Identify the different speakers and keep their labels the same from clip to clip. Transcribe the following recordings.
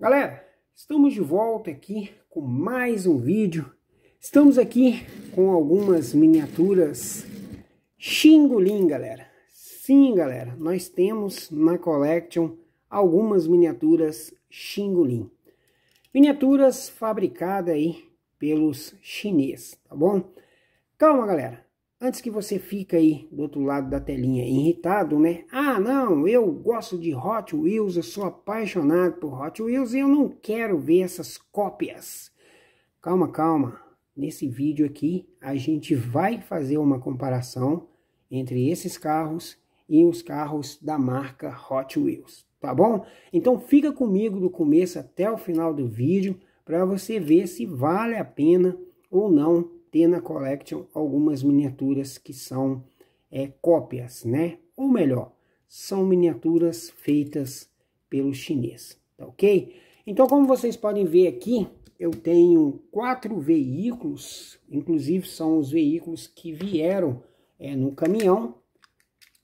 Speaker 1: Galera, estamos de volta aqui com mais um vídeo. Estamos aqui com algumas miniaturas Xingolin, galera. Sim, galera, nós temos na Collection algumas miniaturas Xingolin. Miniaturas fabricadas aí pelos chineses, tá bom? Calma, galera. Antes que você fique aí do outro lado da telinha irritado, né? Ah, não, eu gosto de Hot Wheels, eu sou apaixonado por Hot Wheels e eu não quero ver essas cópias. Calma, calma. Nesse vídeo aqui, a gente vai fazer uma comparação entre esses carros e os carros da marca Hot Wheels, tá bom? Então fica comigo do começo até o final do vídeo para você ver se vale a pena ou não Tena Collection algumas miniaturas que são é, cópias, né? Ou melhor, são miniaturas feitas pelo chinês, tá ok? Então, como vocês podem ver aqui, eu tenho quatro veículos, inclusive são os veículos que vieram é, no caminhão.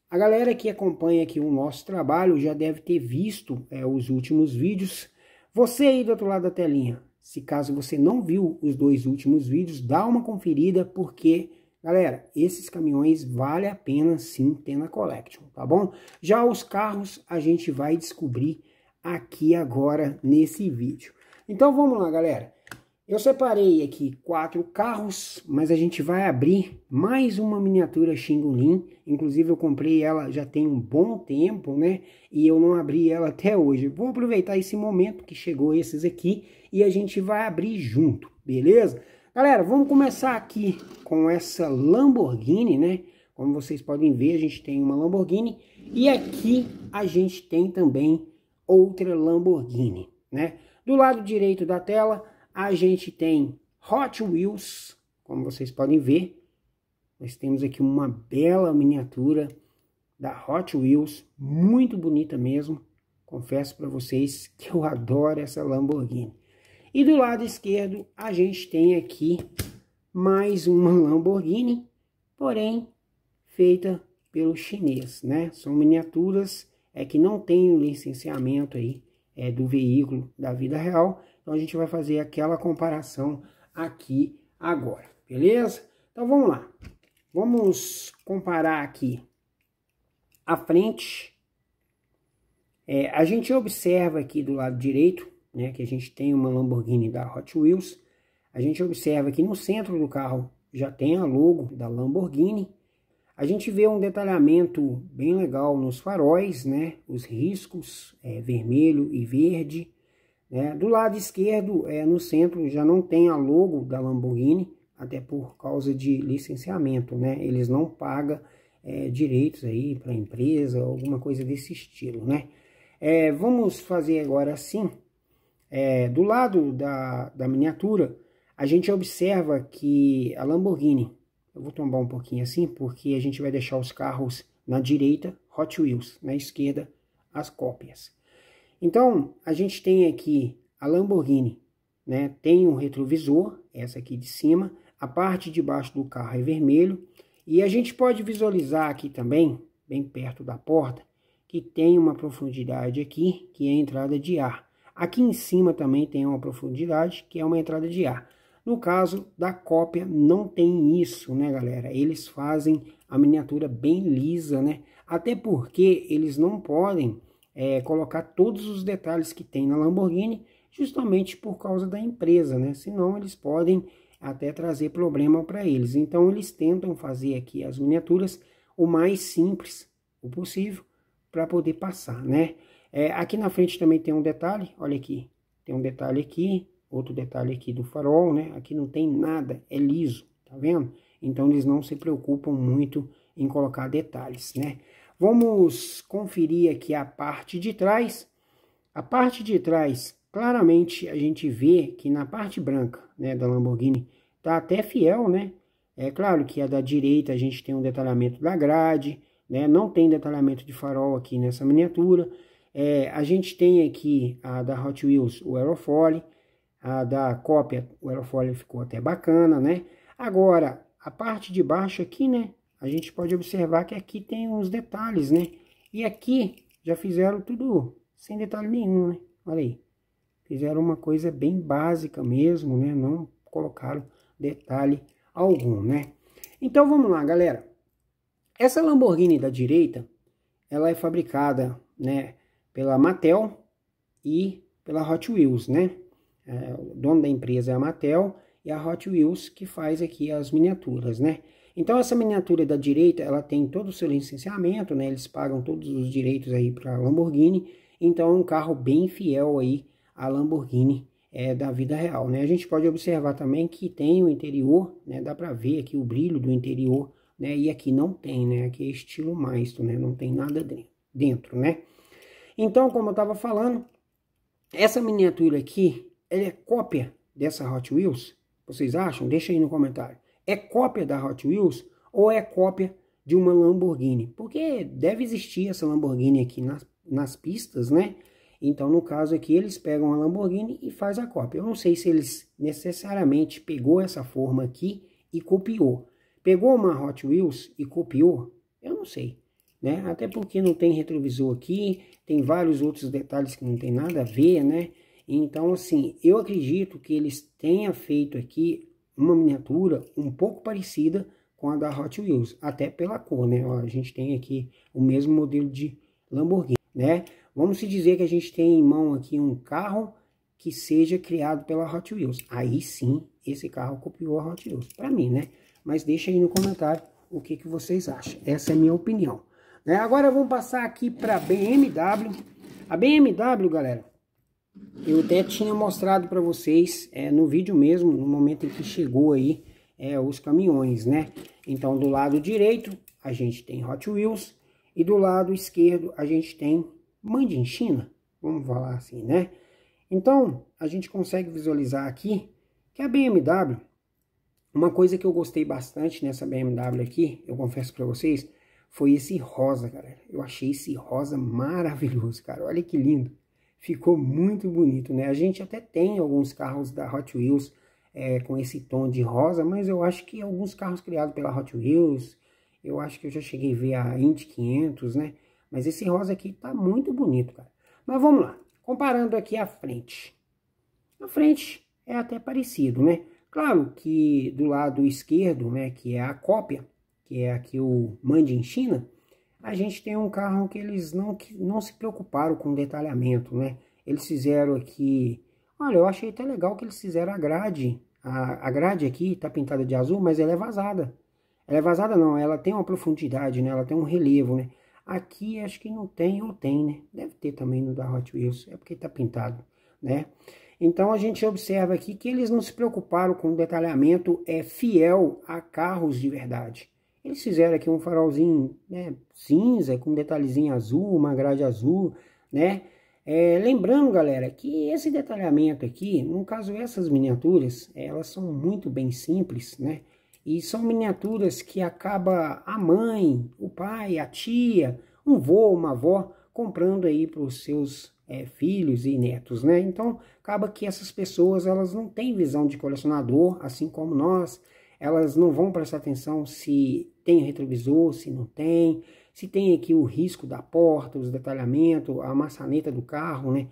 Speaker 1: A galera que acompanha aqui o nosso trabalho já deve ter visto é, os últimos vídeos. Você aí do outro lado da telinha, se caso você não viu os dois últimos vídeos, dá uma conferida, porque, galera, esses caminhões vale a pena sim ter na Collection, tá bom? Já os carros a gente vai descobrir aqui agora nesse vídeo. Então vamos lá, galera. Eu separei aqui quatro carros, mas a gente vai abrir mais uma miniatura Xingulin. Inclusive eu comprei ela já tem um bom tempo, né? E eu não abri ela até hoje. Vou aproveitar esse momento que chegou esses aqui e a gente vai abrir junto, beleza? Galera, vamos começar aqui com essa Lamborghini, né? Como vocês podem ver, a gente tem uma Lamborghini e aqui a gente tem também outra Lamborghini, né? Do lado direito da tela, a gente tem Hot Wheels, como vocês podem ver. Nós temos aqui uma bela miniatura da Hot Wheels, muito bonita mesmo. Confesso para vocês que eu adoro essa Lamborghini. E do lado esquerdo a gente tem aqui mais uma Lamborghini, porém feita pelo chinês, né? São miniaturas é que não tem o licenciamento aí é, do veículo da vida real. Então a gente vai fazer aquela comparação aqui agora, beleza? Então vamos lá. Vamos comparar aqui a frente. É, a gente observa aqui do lado direito, né, que a gente tem uma Lamborghini da Hot Wheels. A gente observa que no centro do carro já tem a logo da Lamborghini. A gente vê um detalhamento bem legal nos faróis, né? Os riscos é, vermelho e verde. Né? Do lado esquerdo, é, no centro, já não tem a logo da Lamborghini, até por causa de licenciamento, né? Eles não pagam é, direitos aí para a empresa, alguma coisa desse estilo, né? É, vamos fazer agora assim. É, do lado da, da miniatura, a gente observa que a Lamborghini eu vou tombar um pouquinho assim, porque a gente vai deixar os carros na direita, Hot Wheels, na esquerda, as cópias. Então, a gente tem aqui a Lamborghini, né? Tem um retrovisor, essa aqui de cima, a parte de baixo do carro é vermelho, e a gente pode visualizar aqui também, bem perto da porta, que tem uma profundidade aqui, que é a entrada de ar. Aqui em cima também tem uma profundidade, que é uma entrada de ar. No caso da cópia, não tem isso, né, galera? Eles fazem a miniatura bem lisa, né? Até porque eles não podem é, colocar todos os detalhes que tem na Lamborghini, justamente por causa da empresa, né? Senão eles podem até trazer problema para eles. Então eles tentam fazer aqui as miniaturas o mais simples o possível para poder passar, né? É, aqui na frente também tem um detalhe, olha aqui, tem um detalhe aqui, Outro detalhe aqui do farol, né? Aqui não tem nada, é liso, tá vendo? Então eles não se preocupam muito em colocar detalhes, né? Vamos conferir aqui a parte de trás. A parte de trás, claramente a gente vê que na parte branca, né, da Lamborghini, tá até fiel, né? É claro que a da direita a gente tem um detalhamento da grade, né? Não tem detalhamento de farol aqui nessa miniatura. É, a gente tem aqui a da Hot Wheels, o Aerofole a da cópia, o aerofólio ficou até bacana, né? Agora, a parte de baixo aqui, né? A gente pode observar que aqui tem uns detalhes, né? E aqui já fizeram tudo sem detalhe nenhum, né? Olha aí. Fizeram uma coisa bem básica mesmo, né? Não colocaram detalhe algum, né? Então vamos lá, galera. Essa Lamborghini da direita, ela é fabricada, né, pela Mattel e pela Hot Wheels, né? é, o dono da empresa é a Mattel e a Hot Wheels que faz aqui as miniaturas, né? Então essa miniatura da direita, ela tem todo o seu licenciamento, né? Eles pagam todos os direitos aí para a Lamborghini, então é um carro bem fiel aí à Lamborghini é, da vida real, né? A gente pode observar também que tem o interior, né? Dá para ver aqui o brilho do interior, né? E aqui não tem, né? Aqui é estilo maestro, né? Não tem nada dentro, né? Então, como eu estava falando, essa miniatura aqui, ele é cópia dessa Hot Wheels? Vocês acham? Deixa aí no comentário. É cópia da Hot Wheels ou é cópia de uma Lamborghini? Porque deve existir essa Lamborghini aqui nas, nas pistas, né? Então, no caso aqui, eles pegam a Lamborghini e faz a cópia. Eu não sei se eles necessariamente pegou essa forma aqui e copiou. Pegou uma Hot Wheels e copiou? Eu não sei. Né? Até porque não tem retrovisor aqui, tem vários outros detalhes que não tem nada a ver, né? Então, assim, eu acredito que eles tenham feito aqui uma miniatura um pouco parecida com a da Hot Wheels, até pela cor, né? Ó, a gente tem aqui o mesmo modelo de Lamborghini, né? Vamos se dizer que a gente tem em mão aqui um carro que seja criado pela Hot Wheels. Aí sim, esse carro copiou a Hot Wheels, para mim, né? Mas deixa aí no comentário o que, que vocês acham. Essa é a minha opinião. Né? Agora vamos passar aqui para BMW. A BMW, galera, eu até tinha mostrado para vocês é, no vídeo mesmo, no momento em que chegou aí é, os caminhões, né? Então, do lado direito a gente tem Hot Wheels e do lado esquerdo a gente tem Made China, vamos falar assim, né? Então, a gente consegue visualizar aqui que a BMW, uma coisa que eu gostei bastante nessa BMW aqui, eu confesso para vocês, foi esse rosa, galera. Eu achei esse rosa maravilhoso, cara. Olha que lindo ficou muito bonito, né? A gente até tem alguns carros da Hot Wheels é, com esse tom de rosa, mas eu acho que alguns carros criados pela Hot Wheels, eu acho que eu já cheguei a ver a Indy 500, né? Mas esse rosa aqui tá muito bonito, cara. Mas vamos lá, comparando aqui a frente. A frente é até parecido, né? Claro que do lado esquerdo, né, que é a cópia, que é aqui o Mande em China, a gente tem um carro que eles não, que não se preocuparam com detalhamento, né? Eles fizeram aqui... Olha, eu achei até legal que eles fizeram a grade. A, a grade aqui tá pintada de azul, mas ela é vazada. Ela é vazada não, ela tem uma profundidade, né? Ela tem um relevo, né? Aqui acho que não tem ou tem, né? Deve ter também no da Hot Wheels, é porque tá pintado, né? Então a gente observa aqui que eles não se preocuparam com o detalhamento é fiel a carros de verdade. Eles fizeram aqui um farolzinho né, cinza, com detalhezinho azul, uma grade azul, né? É, lembrando, galera, que esse detalhamento aqui, no caso essas miniaturas, elas são muito bem simples, né? E são miniaturas que acaba a mãe, o pai, a tia, um vô, uma avó, comprando aí para os seus é, filhos e netos, né? Então, acaba que essas pessoas, elas não têm visão de colecionador, assim como nós, elas não vão prestar atenção se tem retrovisor, se não tem, se tem aqui o risco da porta, os detalhamentos, a maçaneta do carro, né?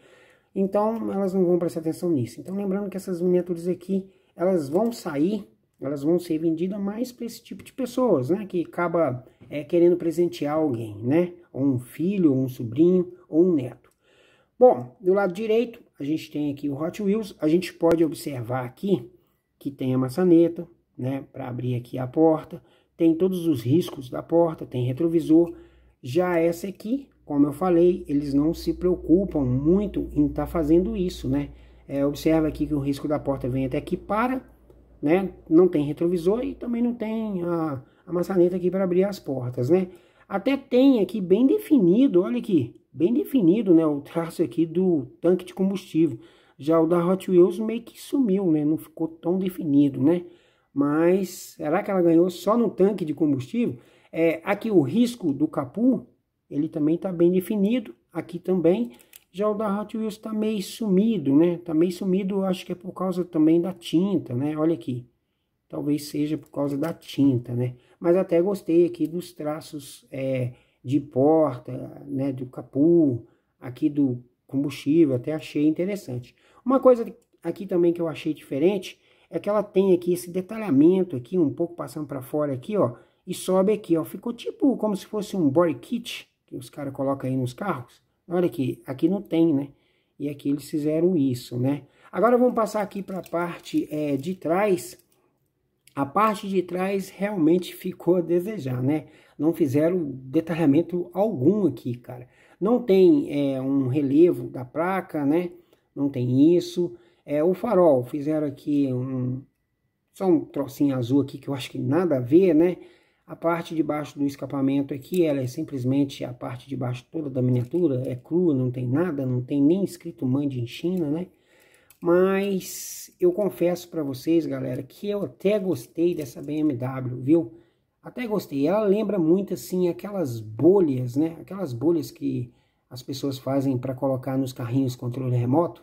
Speaker 1: Então elas não vão prestar atenção nisso. Então lembrando que essas miniaturas aqui, elas vão sair, elas vão ser vendidas mais para esse tipo de pessoas, né? Que acaba é, querendo presentear alguém, né? Ou um filho, ou um sobrinho, ou um neto. Bom, do lado direito a gente tem aqui o Hot Wheels, a gente pode observar aqui que tem a maçaneta, né? Para abrir aqui a porta, tem todos os riscos da porta, tem retrovisor. Já essa aqui, como eu falei, eles não se preocupam muito em estar tá fazendo isso, né? É, observa aqui que o risco da porta vem até aqui para, né? Não tem retrovisor e também não tem a, a maçaneta aqui para abrir as portas, né? Até tem aqui bem definido, olha aqui, bem definido, né? O traço aqui do tanque de combustível. Já o da Hot Wheels meio que sumiu, né? Não ficou tão definido, né? Mas será que ela ganhou só no tanque de combustível? É, aqui o risco do Capu, ele também está bem definido. Aqui também. Já o da Hot Wheels está meio sumido, né? Está meio sumido, acho que é por causa também da tinta, né? Olha aqui. Talvez seja por causa da tinta, né? Mas até gostei aqui dos traços é, de porta, né? Do capu, aqui do combustível, até achei interessante. Uma coisa aqui também que eu achei diferente é que ela tem aqui esse detalhamento aqui, um pouco passando para fora aqui, ó, e sobe aqui, ó. Ficou tipo como se fosse um body kit que os caras colocam aí nos carros. Olha aqui, aqui não tem, né? E aqui eles fizeram isso, né? Agora vamos passar aqui para a parte é, de trás. A parte de trás realmente ficou a desejar, né? Não fizeram detalhamento algum aqui, cara. Não tem é, um relevo da placa, né? Não tem isso. É, o farol, fizeram aqui um... Só um trocinho azul aqui que eu acho que nada a ver, né? A parte de baixo do escapamento aqui, ela é simplesmente a parte de baixo toda da miniatura, é crua, não tem nada, não tem nem escrito Mande em China, né? Mas eu confesso para vocês, galera, que eu até gostei dessa BMW, viu? Até gostei. Ela lembra muito assim aquelas bolhas, né? Aquelas bolhas que as pessoas fazem para colocar nos carrinhos controle remoto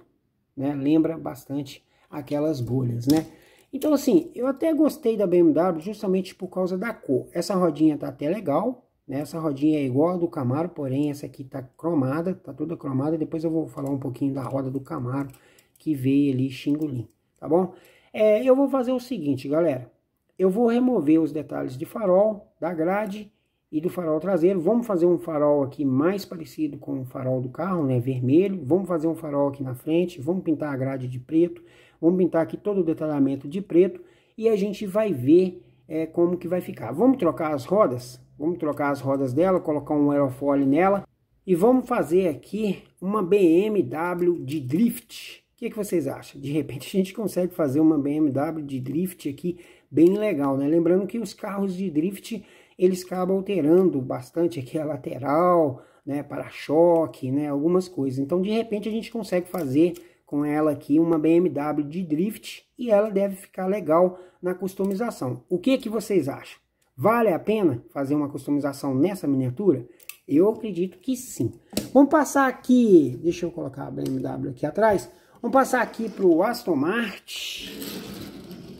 Speaker 1: né? Lembra bastante aquelas bolhas, né? Então, assim, eu até gostei da BMW justamente por causa da cor. Essa rodinha tá até legal, né? Essa rodinha é igual a do Camaro, porém essa aqui tá cromada, tá toda cromada. Depois eu vou falar um pouquinho da roda do Camaro que veio ali xingolim, tá bom? É, eu vou fazer o seguinte, galera. Eu vou remover os detalhes de farol da grade e do farol traseiro. Vamos fazer um farol aqui mais parecido com o farol do carro, né, vermelho. Vamos fazer um farol aqui na frente, vamos pintar a grade de preto, vamos pintar aqui todo o detalhamento de preto e a gente vai ver é, como que vai ficar. Vamos trocar as rodas? Vamos trocar as rodas dela, colocar um aerofólio nela e vamos fazer aqui uma BMW de drift. O que, que vocês acham? De repente a gente consegue fazer uma BMW de drift aqui bem legal, né? Lembrando que os carros de drift eles acabam alterando bastante aqui a lateral, né, para-choque, né, algumas coisas. Então, de repente, a gente consegue fazer com ela aqui uma BMW de drift e ela deve ficar legal na customização. O que, que vocês acham? Vale a pena fazer uma customização nessa miniatura? Eu acredito que sim. Vamos passar aqui, deixa eu colocar a BMW aqui atrás. Vamos passar aqui para o Aston Martin.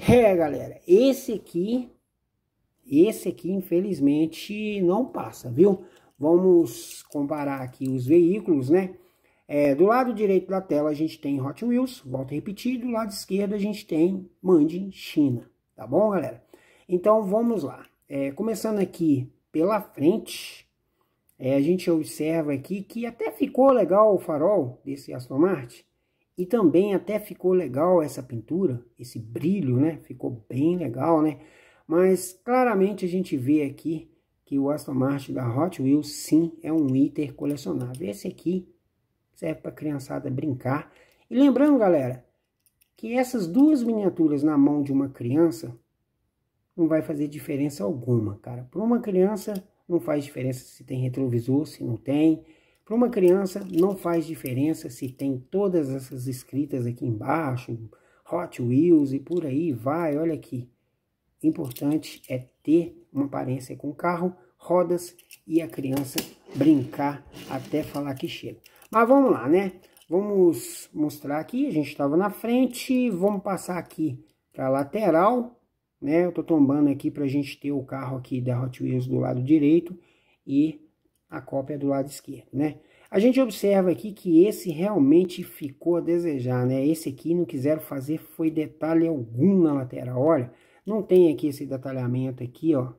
Speaker 1: É, galera, esse aqui esse aqui, infelizmente, não passa, viu? Vamos comparar aqui os veículos, né? É, do lado direito da tela a gente tem Hot Wheels, volta a repetir, do lado esquerdo a gente tem Mande China, tá bom, galera? Então, vamos lá. É, começando aqui pela frente, é, a gente observa aqui que até ficou legal o farol desse Aston Martin, e também até ficou legal essa pintura, esse brilho, né? Ficou bem legal, né? Mas claramente a gente vê aqui que o Aston Martin da Hot Wheels sim é um item colecionável. Esse aqui serve para criançada brincar. E lembrando, galera, que essas duas miniaturas na mão de uma criança não vai fazer diferença alguma, cara. Para uma criança não faz diferença se tem retrovisor, se não tem. Para uma criança não faz diferença se tem todas essas escritas aqui embaixo, Hot Wheels e por aí vai, olha aqui importante é ter uma aparência com carro, rodas e a criança brincar até falar que chega. Mas vamos lá, né? Vamos mostrar aqui, a gente estava na frente, vamos passar aqui para a lateral, né? Eu tô tombando aqui para a gente ter o carro aqui da Hot Wheels do lado direito e a cópia do lado esquerdo, né? A gente observa aqui que esse realmente ficou a desejar, né? Esse aqui não quiseram fazer, foi detalhe algum na lateral, olha... Não tem aqui esse detalhamento aqui, ó,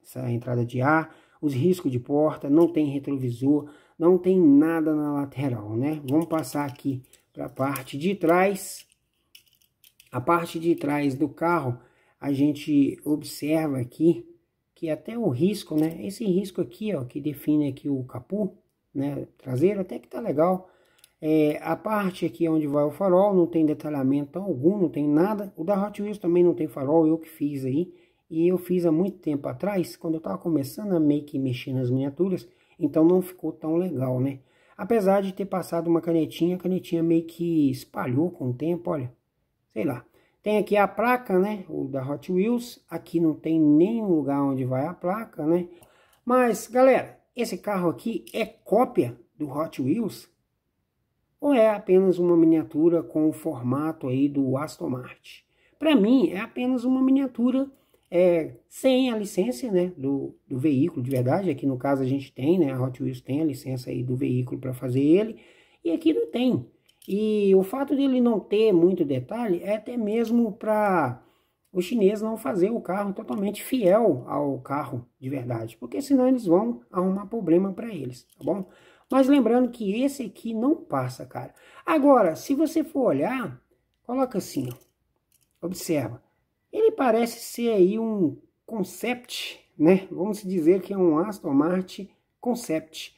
Speaker 1: essa entrada de ar, os riscos de porta, não tem retrovisor, não tem nada na lateral, né? Vamos passar aqui para a parte de trás. A parte de trás do carro, a gente observa aqui que até o risco, né? Esse risco aqui, ó, que define aqui o capô, né, traseiro, até que tá legal, é, a parte aqui onde vai o farol não tem detalhamento algum, não tem nada. O da Hot Wheels também não tem farol, eu que fiz aí. E eu fiz há muito tempo atrás, quando eu estava começando a meio que mexer nas miniaturas, então não ficou tão legal, né? Apesar de ter passado uma canetinha, a canetinha meio que espalhou com o tempo, olha. Sei lá. Tem aqui a placa, né? O da Hot Wheels. Aqui não tem nenhum lugar onde vai a placa, né? Mas, galera, esse carro aqui é cópia do Hot Wheels ou é apenas uma miniatura com o formato aí do Aston Martin? Para mim, é apenas uma miniatura é, sem a licença né, do, do veículo de verdade. Aqui no caso a gente tem, né, a Hot Wheels tem a licença aí do veículo para fazer ele, e aqui não tem. E o fato dele não ter muito detalhe é até mesmo para o chinês não fazer o carro totalmente fiel ao carro de verdade, porque senão eles vão arrumar problema para eles, tá bom? Mas lembrando que esse aqui não passa, cara. Agora, se você for olhar, coloca assim, ó. observa. Ele parece ser aí um concept, né? Vamos dizer que é um Aston Martin concept.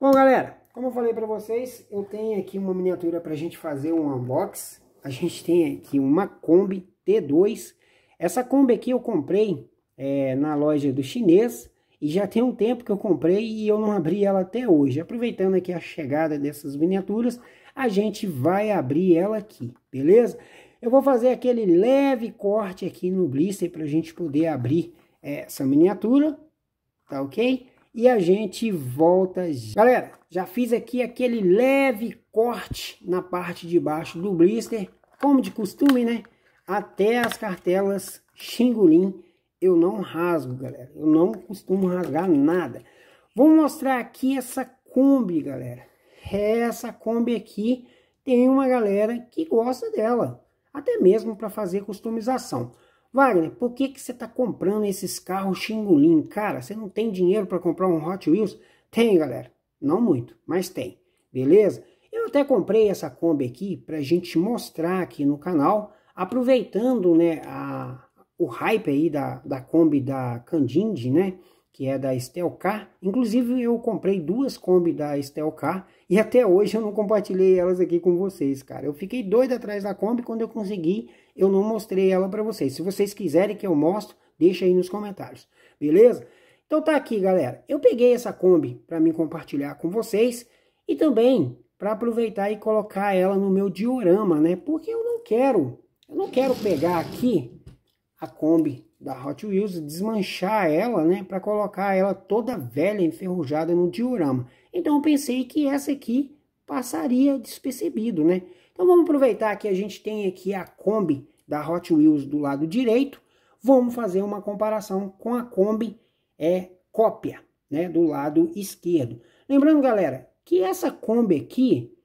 Speaker 1: Bom, galera, como eu falei para vocês, eu tenho aqui uma miniatura para a gente fazer um unbox. A gente tem aqui uma Kombi T2. Essa Kombi aqui eu comprei é, na loja do chinês. E já tem um tempo que eu comprei e eu não abri ela até hoje. Aproveitando aqui a chegada dessas miniaturas, a gente vai abrir ela aqui, beleza? Eu vou fazer aquele leve corte aqui no blister para a gente poder abrir é, essa miniatura, tá ok? E a gente volta... Galera, já fiz aqui aquele leve corte na parte de baixo do blister, como de costume, né? Até as cartelas Xingulin eu não rasgo, galera. Eu não costumo rasgar nada. Vou mostrar aqui essa Kombi, galera. É, essa Kombi aqui tem uma galera que gosta dela. Até mesmo para fazer customização. Wagner, por que, que você está comprando esses carros xingulim? Cara, você não tem dinheiro para comprar um Hot Wheels? Tem, galera. Não muito, mas tem. Beleza? Eu até comprei essa Kombi aqui para a gente mostrar aqui no canal. Aproveitando né, a, o hype aí da, da Kombi da Candindi, né? Que é da Stelcar. Inclusive eu comprei duas Kombi da Stelcar e até hoje eu não compartilhei elas aqui com vocês, cara. Eu fiquei doido atrás da Kombi quando eu consegui, eu não mostrei ela para vocês. Se vocês quiserem que eu mostre, deixa aí nos comentários, beleza? Então tá aqui, galera. Eu peguei essa Kombi para me compartilhar com vocês e também para aproveitar e colocar ela no meu diorama, né? Porque eu não quero, eu não quero pegar aqui a Kombi da Hot Wheels, desmanchar ela, né, para colocar ela toda velha, enferrujada no diorama. Então eu pensei que essa aqui passaria despercebido, né? Então vamos aproveitar que a gente tem aqui a Kombi da Hot Wheels do lado direito, vamos fazer uma comparação com a Kombi é cópia, né, do lado esquerdo. Lembrando, galera, que essa Kombi aqui,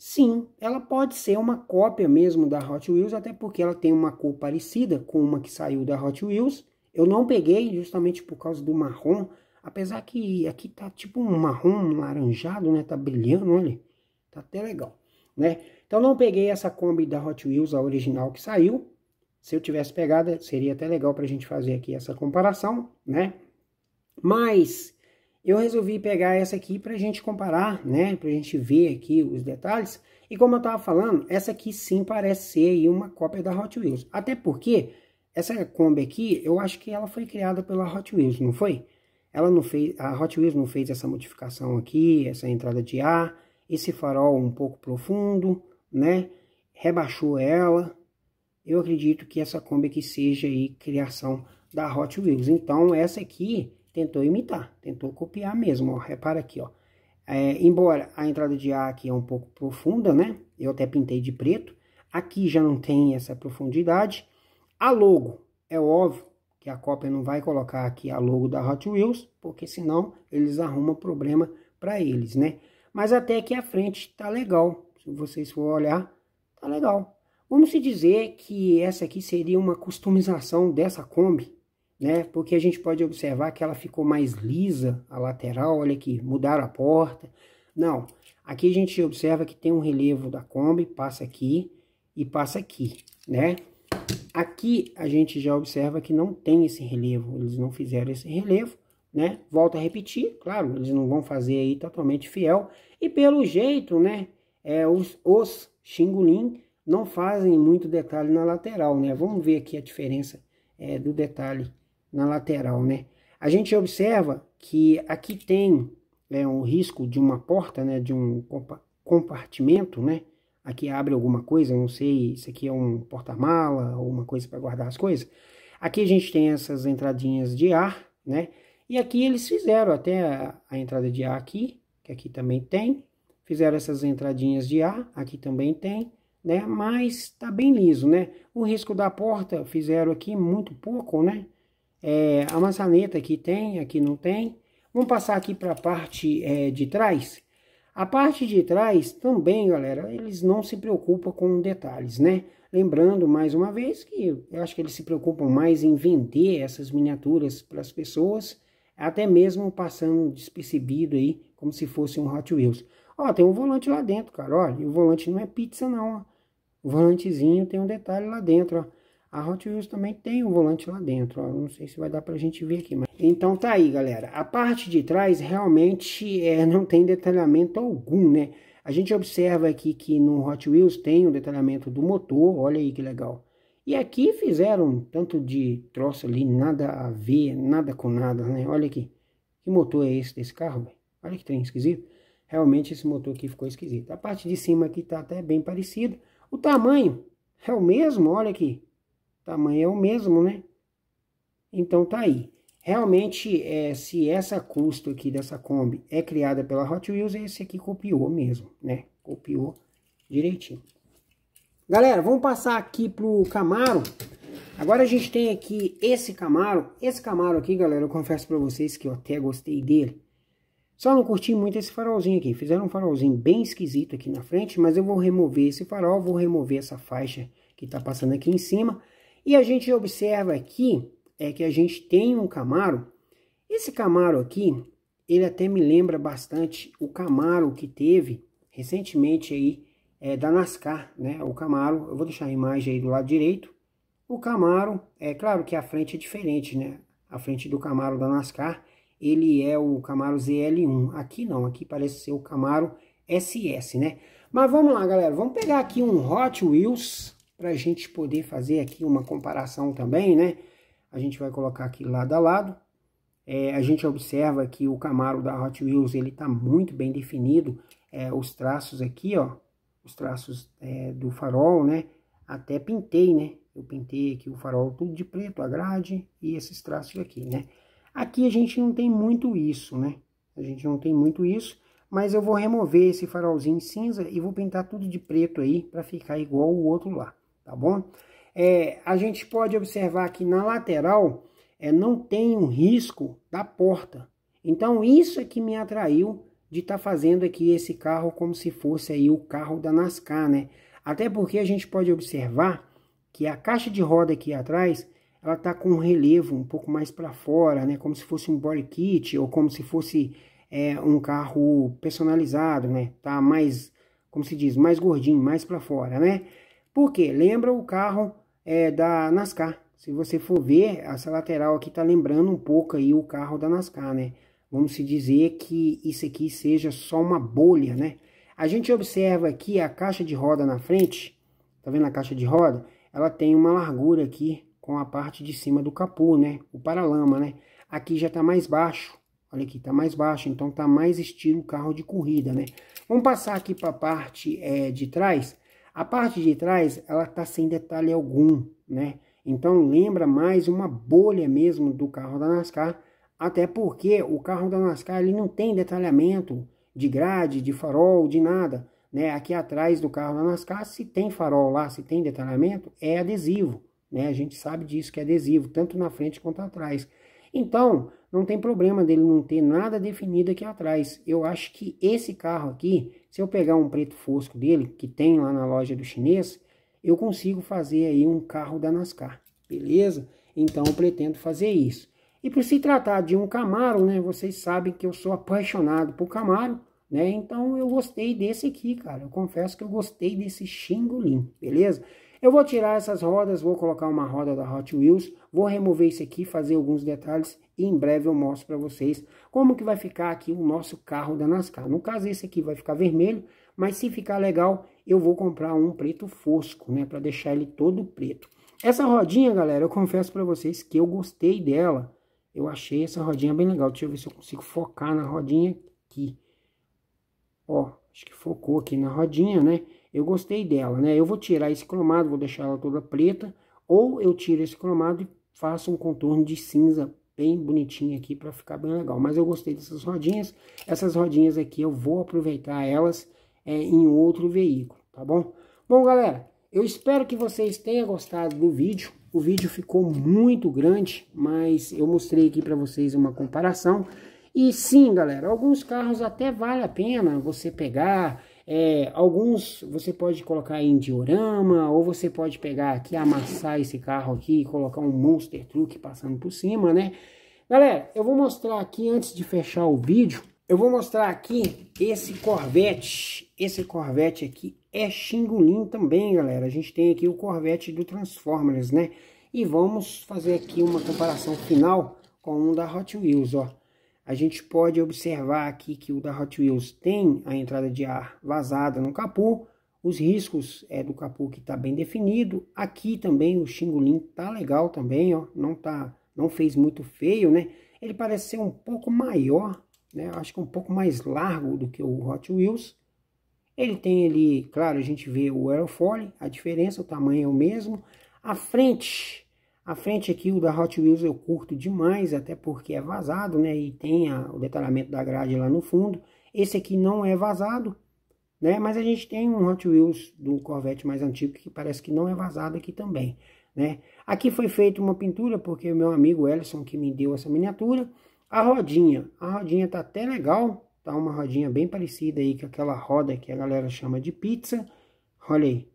Speaker 1: Sim, ela pode ser uma cópia mesmo da Hot Wheels, até porque ela tem uma cor parecida com uma que saiu da Hot Wheels. Eu não peguei justamente por causa do marrom, apesar que aqui tá tipo um marrom laranjado, né? Tá brilhando, olha. Tá até legal, né? Então não peguei essa Kombi da Hot Wheels, a original que saiu. Se eu tivesse pegado seria até legal pra gente fazer aqui essa comparação, né? Mas eu resolvi pegar essa aqui para a gente comparar, né? Para a gente ver aqui os detalhes. E como eu estava falando, essa aqui sim parece ser uma cópia da Hot Wheels. Até porque essa Kombi aqui, eu acho que ela foi criada pela Hot Wheels, não foi? Ela não fez, a Hot Wheels não fez essa modificação aqui, essa entrada de ar, esse farol um pouco profundo, né? Rebaixou ela. Eu acredito que essa Kombi aqui seja aí criação da Hot Wheels. Então essa aqui tentou imitar, tentou copiar mesmo, ó, repara aqui, ó. É, embora a entrada de ar aqui é um pouco profunda, né? Eu até pintei de preto. Aqui já não tem essa profundidade. A logo, é óbvio que a cópia não vai colocar aqui a logo da Hot Wheels, porque senão eles arrumam problema para eles, né? Mas até aqui a frente tá legal. Se vocês for olhar, tá legal. Vamos se dizer que essa aqui seria uma customização dessa Kombi, né? Porque a gente pode observar que ela ficou mais lisa a lateral, olha aqui, mudaram a porta. Não, aqui a gente observa que tem um relevo da Kombi, passa aqui e passa aqui, né? Aqui a gente já observa que não tem esse relevo, eles não fizeram esse relevo, né? Volto a repetir, claro, eles não vão fazer aí totalmente fiel. E pelo jeito, né, é, os, os Xingulin não fazem muito detalhe na lateral, né? Vamos ver aqui a diferença é, do detalhe na lateral, né? A gente observa que aqui tem né, um risco de uma porta, né, de um compartimento, né? Aqui abre alguma coisa, não sei, isso aqui é um porta-mala ou uma coisa para guardar as coisas. Aqui a gente tem essas entradinhas de ar, né? E aqui eles fizeram até a, a entrada de ar aqui, que aqui também tem. Fizeram essas entradinhas de ar, aqui também tem, né? Mas tá bem liso, né? O risco da porta fizeram aqui muito pouco, né? é, a maçaneta aqui tem, aqui não tem. Vamos passar aqui para a parte é, de trás. A parte de trás também, galera, eles não se preocupam com detalhes, né? Lembrando mais uma vez que eu acho que eles se preocupam mais em vender essas miniaturas para as pessoas, até mesmo passando despercebido aí, como se fosse um Hot Wheels. Ó, tem um volante lá dentro, cara, olha, e o volante não é pizza não, ó. O volantezinho tem um detalhe lá dentro, ó. A Hot Wheels também tem um volante lá dentro, ó. não sei se vai dar pra gente ver aqui. Mas... Então tá aí, galera. A parte de trás realmente é, não tem detalhamento algum, né? A gente observa aqui que no Hot Wheels tem o um detalhamento do motor, olha aí que legal. E aqui fizeram tanto de troço ali, nada a ver, nada com nada, né? Olha aqui, que motor é esse desse carro, véio? Olha que trem esquisito. Realmente esse motor aqui ficou esquisito. A parte de cima aqui tá até bem parecida. O tamanho é o mesmo, olha aqui tamanho é o mesmo, né? Então tá aí. Realmente, é, se essa custo aqui dessa Kombi é criada pela Hot Wheels, esse aqui copiou mesmo, né? Copiou direitinho. Galera, vamos passar aqui pro Camaro. Agora a gente tem aqui esse Camaro. Esse Camaro aqui, galera, eu confesso para vocês que eu até gostei dele. Só não curti muito esse farolzinho aqui. Fizeram um farolzinho bem esquisito aqui na frente, mas eu vou remover esse farol, vou remover essa faixa que tá passando aqui em cima. E a gente observa aqui é que a gente tem um Camaro. Esse Camaro aqui, ele até me lembra bastante o Camaro que teve recentemente aí é, da NASCAR, né? O Camaro, eu vou deixar a imagem aí do lado direito. O Camaro, é claro que a frente é diferente, né? A frente do Camaro da NASCAR, ele é o Camaro ZL1. Aqui não, aqui parece ser o Camaro SS, né? Mas vamos lá, galera, vamos pegar aqui um Hot Wheels para a gente poder fazer aqui uma comparação também, né? A gente vai colocar aqui lado a lado. É, a gente observa que o Camaro da Hot Wheels ele está muito bem definido, é, os traços aqui, ó, os traços é, do farol, né? Até pintei, né? Eu pintei aqui o farol tudo de preto, a grade e esses traços aqui, né? Aqui a gente não tem muito isso, né? A gente não tem muito isso, mas eu vou remover esse farolzinho cinza e vou pintar tudo de preto aí para ficar igual o outro lá tá bom? É, a gente pode observar que na lateral é, não tem um risco da porta. Então isso é que me atraiu de estar tá fazendo aqui esse carro como se fosse aí o carro da NASCAR, né? Até porque a gente pode observar que a caixa de roda aqui atrás ela tá com um relevo um pouco mais para fora, né? Como se fosse um body kit ou como se fosse é, um carro personalizado, né? Tá mais, como se diz, mais gordinho, mais para fora, né? Porque lembra o carro é, da NASCAR. Se você for ver, essa lateral aqui está lembrando um pouco aí o carro da NASCAR, né? Vamos se dizer que isso aqui seja só uma bolha, né? A gente observa aqui a caixa de roda na frente, tá vendo a caixa de roda? Ela tem uma largura aqui com a parte de cima do capô, né? O paralama, né? Aqui já tá mais baixo, olha aqui, tá mais baixo, então tá mais estilo carro de corrida, né? Vamos passar aqui para a parte é, de trás, a parte de trás, ela está sem detalhe algum, né? Então lembra mais uma bolha mesmo do carro da NASCAR, até porque o carro da NASCAR ele não tem detalhamento de grade, de farol, de nada, né? Aqui atrás do carro da NASCAR, se tem farol lá, se tem detalhamento, é adesivo, né? A gente sabe disso que é adesivo, tanto na frente quanto atrás. Então, não tem problema dele não ter nada definido aqui atrás. Eu acho que esse carro aqui se eu pegar um preto fosco dele, que tem lá na loja do chinês, eu consigo fazer aí um carro da NASCAR, beleza? Então eu pretendo fazer isso. E por se tratar de um Camaro, né, vocês sabem que eu sou apaixonado por Camaro, né? Então eu gostei desse aqui, cara. Eu confesso que eu gostei desse Xingolin, beleza? Eu vou tirar essas rodas, vou colocar uma roda da Hot Wheels, vou remover isso aqui, fazer alguns detalhes e em breve eu mostro para vocês como que vai ficar aqui o nosso carro da NASCAR. No caso esse aqui vai ficar vermelho, mas se ficar legal eu vou comprar um preto fosco, né, para deixar ele todo preto. Essa rodinha, galera, eu confesso para vocês que eu gostei dela. Eu achei essa rodinha bem legal. Deixa eu ver se eu consigo focar na rodinha aqui. Ó, acho que focou aqui na rodinha, né? eu gostei dela, né? Eu vou tirar esse cromado, vou deixar ela toda preta, ou eu tiro esse cromado e faço um contorno de cinza bem bonitinho aqui para ficar bem legal. Mas eu gostei dessas rodinhas, essas rodinhas aqui eu vou aproveitar elas é, em outro veículo, tá bom? Bom, galera, eu espero que vocês tenham gostado do vídeo. O vídeo ficou muito grande, mas eu mostrei aqui para vocês uma comparação. E sim, galera, alguns carros até vale a pena você pegar, é, alguns você pode colocar em diorama, ou você pode pegar aqui, amassar esse carro aqui e colocar um monster truck passando por cima, né? Galera, eu vou mostrar aqui, antes de fechar o vídeo, eu vou mostrar aqui esse Corvette. Esse Corvette aqui é Xingulin também, galera. A gente tem aqui o Corvette do Transformers, né? E vamos fazer aqui uma comparação final com um da Hot Wheels, ó a gente pode observar aqui que o da Hot Wheels tem a entrada de ar vazada no capô, os riscos é do capô que está bem definido, aqui também o xingolim tá legal também, ó, não tá, não fez muito feio, né? Ele parece ser um pouco maior, né? Acho que é um pouco mais largo do que o Hot Wheels. Ele tem ali, claro, a gente vê o aerofólio, a diferença, o tamanho é o mesmo. A frente a frente aqui, o da Hot Wheels eu curto demais, até porque é vazado, né? E tem a, o detalhamento da grade lá no fundo. Esse aqui não é vazado, né? Mas a gente tem um Hot Wheels do Corvette mais antigo que parece que não é vazado aqui também, né? Aqui foi feita uma pintura porque o meu amigo Ellison que me deu essa miniatura. A rodinha, a rodinha tá até legal, tá uma rodinha bem parecida aí com aquela roda que a galera chama de pizza. Olha aí.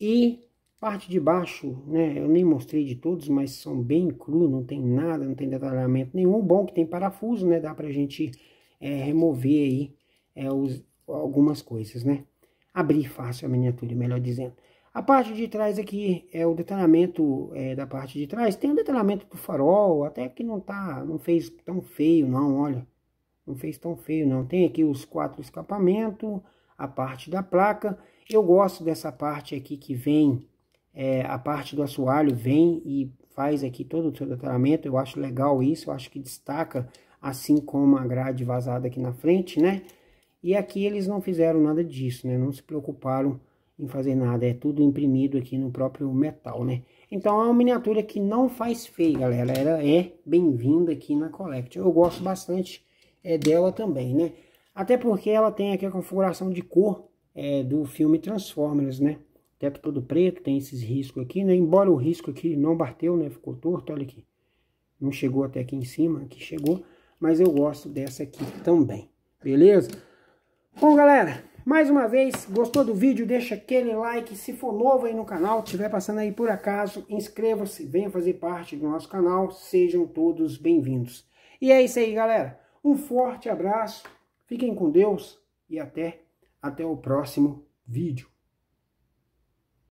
Speaker 1: E Parte de baixo, né, eu nem mostrei de todos, mas são bem cru, não tem nada, não tem detalhamento nenhum. Bom é que tem parafuso, né, dá pra gente é, remover aí é, os, algumas coisas, né. Abrir fácil a miniatura, melhor dizendo. A parte de trás aqui é o detalhamento é, da parte de trás. Tem o detalhamento do farol, até que não tá, não fez tão feio não, olha. Não fez tão feio não. Tem aqui os quatro escapamentos, a parte da placa. Eu gosto dessa parte aqui que vem é, a parte do assoalho vem e faz aqui todo o seu detalhamento, eu acho legal isso, eu acho que destaca, assim como a grade vazada aqui na frente, né? E aqui eles não fizeram nada disso, né? Não se preocuparam em fazer nada, é tudo imprimido aqui no próprio metal, né? Então é uma miniatura que não faz feio, galera, ela é bem-vinda aqui na Collect. Eu gosto bastante é, dela também, né? Até porque ela tem aqui a configuração de cor é, do filme Transformers, né? Teto todo preto, tem esses riscos aqui, né? Embora o risco aqui não bateu, né? Ficou torto, olha aqui. Não chegou até aqui em cima, aqui chegou. Mas eu gosto dessa aqui também, beleza? Bom, galera, mais uma vez, gostou do vídeo? Deixa aquele like. Se for novo aí no canal, estiver passando aí por acaso, inscreva-se, venha fazer parte do nosso canal. Sejam todos bem-vindos. E é isso aí, galera. Um forte abraço, fiquem com Deus e até, até o próximo vídeo.